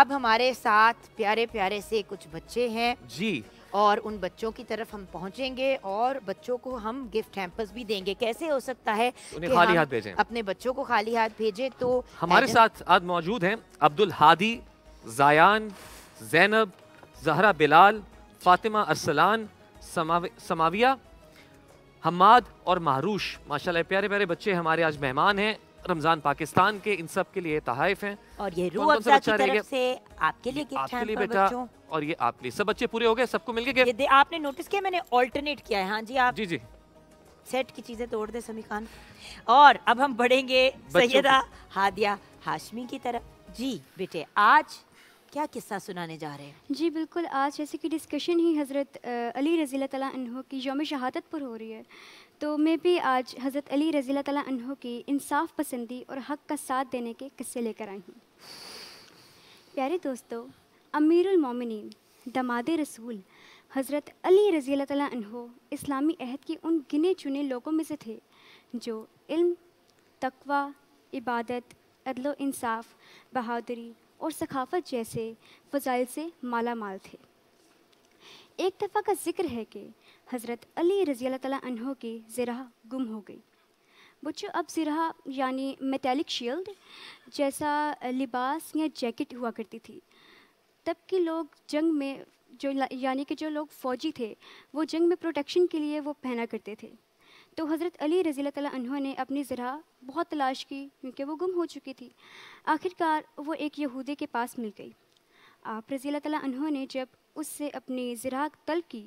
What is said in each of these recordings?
अब हमारे साथ प्यारे प्यारे से कुछ बच्चे हैं जी और उन बच्चों की तरफ हम पहुंचेंगे और बच्चों को हम गिफ्ट हैम्पर्स भी देंगे कैसे हो सकता है उन्हें खाली हाथ भेजें अपने बच्चों को खाली हाथ भेजें तो हमारे साथ आज मौजूद हैं अब्दुल हादी जायान जैनब जहरा बिलाल फातिमा अरसलान समावि, समाविया हमाद और महरूश माशाल्लाह प्यारे प्यारे बच्चे हमारे आज मेहमान हैं रमजान पाकिस्तान के इन सब के लिए तहाइफ हैं और ये तो रूह अफजा की अच्छा तरफ से आपके लिए गिफ्ट आपके लिए बेटा और ये आपके लिए सब बच्चे पूरे हो गए सबको मिल गए ये आपने नोटिस किया मैंने अल्टरनेट किया है हां जी आप जी जी सेट की चीजें तोड़ दे समी खान और अब हम बढ़ेंगे सैयदा हादिया हाशमी की तरफ जी बेटे आज क्या किस्सा सुनाने जा रहे हैं जी बिल्कुल आज जैसे कि डिस्कशन ही हज़रत अली रज़ी तला की योम शहादत पर हो रही है तो मैं भी आज हज़रत अली रज़ी तहों की इंसाफ पसंदी और हक का साथ देने के किस्से लेकर आई हूँ प्यारे दोस्तों अमीरमिन दमाद रसूल हज़रत अली रज़ी तहो इस्लामी अहद के उन गिने चुने लोगों में से थे जो इल्म तकवा इबादत अदल इंसाफ बहादुरी और सखाफत जैसे फ़जाइल से माला माल थे एक दफ़ा का जिक्र है कि हज़रत अली रज़ी अल्लाह तहों की ज़रा गुम हो गई बच्चों अब ज़रा यानी मेटेलिक शील्ड जैसा लिबास या जैकेट हुआ करती थी तब के लोग जंग में जो यानी कि जो लोग फ़ौजी थे वो जंग में प्रोटेक्शन के लिए वो पहना करते थे तो हज़रत अली रज़ी तहों ने अपनी ज़रा बहुत तलाश की क्योंकि वो गुम हो चुकी थी आखिरकार वो एक यहूदी के पास मिल गई आप रज़ी तहों ने जब उससे अपनी ज़िराक तलब की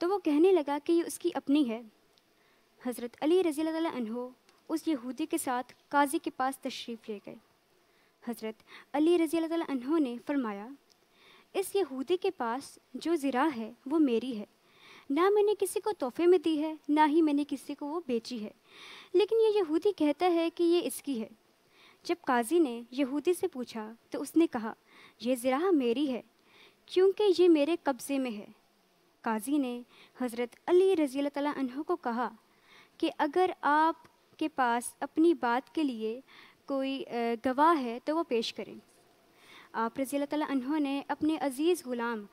तो वो कहने लगा कि ये उसकी अपनी है हज़रत अली रज़ी अनहो उस यहूदी के साथ काजी के पास तशरीफ़ ले गए हज़रत अली रज़ी अनहो ने फरमाया इस यहूदी के पास जो ज़रा है वो मेरी है ना मैंने किसी को तोहफे में दी है ना ही मैंने किसी को वो बेची है लेकिन ये यहूदी कहता है कि ये इसकी है जब काजी ने यहूदी से पूछा तो उसने कहा यह ज़रा मेरी है क्योंकि ये मेरे कब्ज़े में है काजी ने हज़रत अली रज़ी तह को कहा कि अगर आप के पास अपनी बात के लिए कोई गवाह है तो वो पेश करें आप रज़ी तह ने अपने अज़ीज़ ग़ुलाम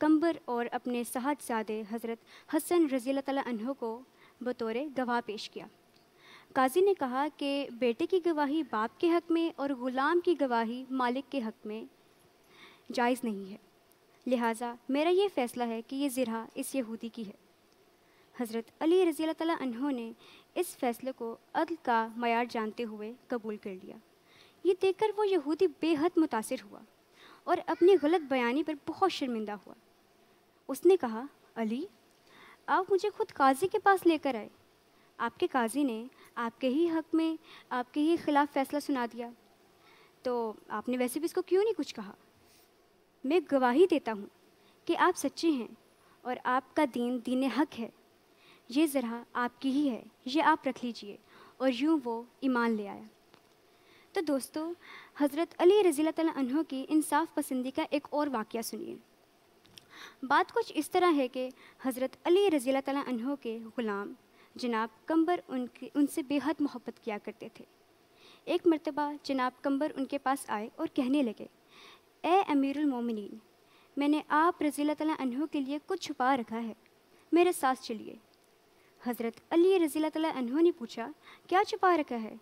कंबर और अपने साहबजादे हज़रत हसन रज़ी तह को बतौर गवाह पेश किया काजी ने कहा कि बेटे की गवाही बाप के हक़ में और ग़ुलाम की गवाही मालिक के हक़ में जायज़ नहीं है लिहाजा मेरा ये फ़ैसला है कि ये ज़रा इस यहूदी की है हज़रत अली रज़ी तहों ने इस फ़ैसले को अदल का मैार जानते हुए कबूल कर लिया ये देखकर वो यहूदी बेहद मुतासर हुआ और अपनी गलत बयानी पर बहुत शर्मिंदा हुआ उसने कहा अली आप मुझे खुद काजी के पास लेकर आए आपके काजी ने आपके ही हक में आपके ही ख़िलाफ़ फ़ैसला सुना दिया तो आपने वैसे भी इसको क्यों नहीं कुछ कहा मैं गवाही देता हूँ कि आप सच्चे हैं और आपका दीन दीन हक है ये ज़रा आपकी ही है ये आप रख लीजिए और यूँ वो ईमान ले आया तो दोस्तों हज़रत अली रज़ी तहों की इंसाफ पसंदी का एक और वाक़ सुनिए बात कुछ इस तरह है कि हज़रत अली रज़ी तहों के ग़ुलाम जनाब कंबर उनके उनसे बेहद मोहब्बत किया करते थे एक मरतबा जनाब कंबर उनके पास आए और कहने लगे ए अमीरमिन मैंने आप रज़ी तहों के लिए कुछ छुपा रखा है मेरे सास चलिए हज़रत अली रज़ी तहों ने पूछा क्या छुपा रखा है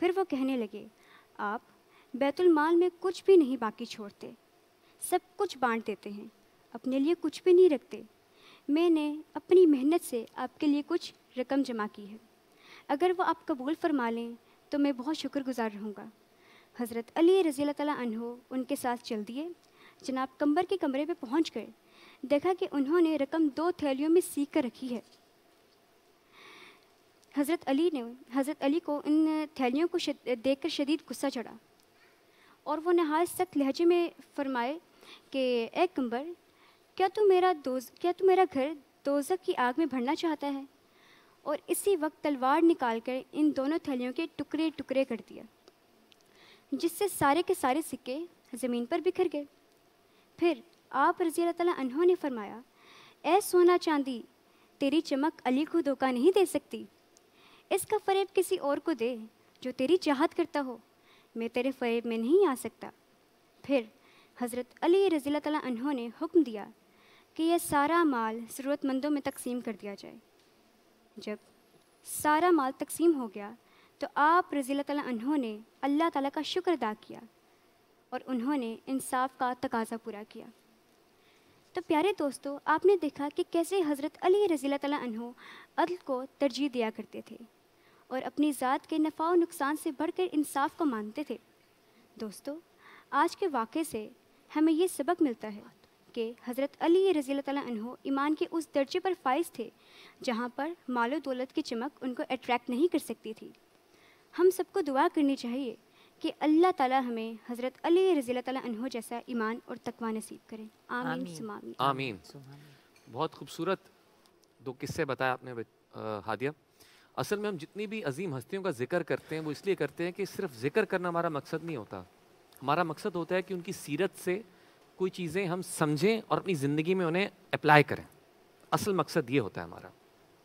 फिर वो कहने लगे आप बैतुलमाल में कुछ भी नहीं बाकी छोड़ते सब कुछ बांट देते हैं अपने लिए कुछ भी नहीं रखते मैंने अपनी मेहनत से आपके लिए कुछ रकम जमा की है अगर वो आप कबूल फरमा लें तो मैं बहुत शुक्रगुजार रहूँगा हज़रत अली रज़ी तु उनके साथ चल दिए जनाब कंबर के कमरे पर पहुँच गए देखा कि उन्होंने रकम दो थैलियों में सीख कर रखी है हज़रत अली ने हज़रत अली को इन थैलियों को देख कर शदीद गुस्सा चढ़ा और वह नहाज सख्त लहजे में फरमाए कि ए कंबर क्या तू मेरा दोज क्या तू मेरा घर दोजक की आग में भरना चाहता है और इसी वक्त तलवार निकाल कर इन दोनों थैलियों के टुकड़े टुकड़े कर दिया जिससे सारे के सारे सिक्के ज़मीन पर बिखर गए फिर आप रजी अल्लाह ने फरमाया ऐ सोना चांदी तेरी चमक अली को धोखा नहीं दे सकती इसका फ़रेब किसी और को दे जो तेरी चाहत करता हो मैं तेरे फ़रेब में नहीं आ सकता फिर हज़रत अली रजी तहों ने हुक्म दिया कि यह सारा माल ज़रूरतमंदों में तकसीम कर दिया जाए जब सारा माल तकसीम हो गया तो आप रज़ी अनहों ने अल्लाह ताला का शुक्र अदा किया और उन्होंने इंसाफ का तकाजा पूरा किया तो प्यारे दोस्तों आपने देखा कि कैसे हज़रत अली रज़ी अनहों अदल को तरजीह दिया करते थे और अपनी ज़ात के नफ़ा व नुकसान से बढ़कर इंसाफ को मानते थे दोस्तों आज के वाक़े से हमें ये सबक मिलता है कि हज़रत अली रज़ी अनहों ईमान के उस दर्जे पर फाइज थे जहाँ पर मालो दौलत की चमक उनको अट्रैक्ट नहीं कर सकती थी हम सबको दुआ करनी चाहिए कि अल्लाह ताला हमें हज़रत अली रज़ी तहो जैसा ईमान और तकवा नसीब करें आमीन आमीन, आमीन। बहुत खूबसूरत दो किस्से बताए आपने हादिया असल में हम जितनी भी अजीम हस्तियों का जिक्र करते हैं वो इसलिए करते हैं कि सिर्फ जिक्र करना हमारा मकसद नहीं होता हमारा मकसद होता है कि उनकी सीरत से कोई चीज़ें हम समझें और अपनी ज़िंदगी में उन्हें अप्लाई करें असल मकसद ये होता है हमारा